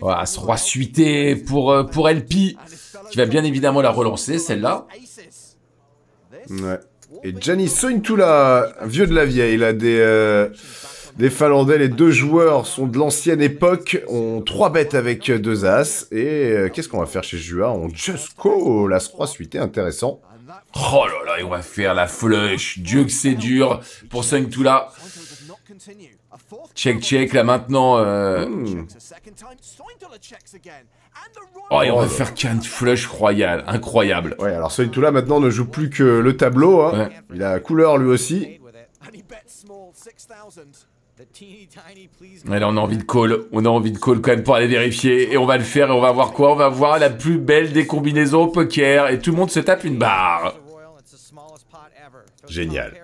Voilà, ce roi suité pour, euh, pour LP, qui va bien évidemment la relancer, celle-là. Ouais. Et Janis Sointula, vieux de la vieille, il a des... Euh, les Finlandais, les deux joueurs sont de l'ancienne époque, ont trois bêtes avec deux As. Et euh, qu'est-ce qu'on va faire chez Jua On just call, As suite. intéressant. Oh là là, on va faire la flush. Dieu que c'est dur pour Tula. Check, check, là maintenant. Euh. Hmm. Oh, et on va oh faire qu'un flush royal, incroyable. Ouais, alors Tula maintenant ne joue plus que le tableau. Hein. Il a la couleur lui aussi. Mais on a envie de call. On a envie de call quand même pour aller vérifier. Et on va le faire et on va voir quoi On va voir la plus belle des combinaisons au poker. Et tout le monde se tape une barre. Génial.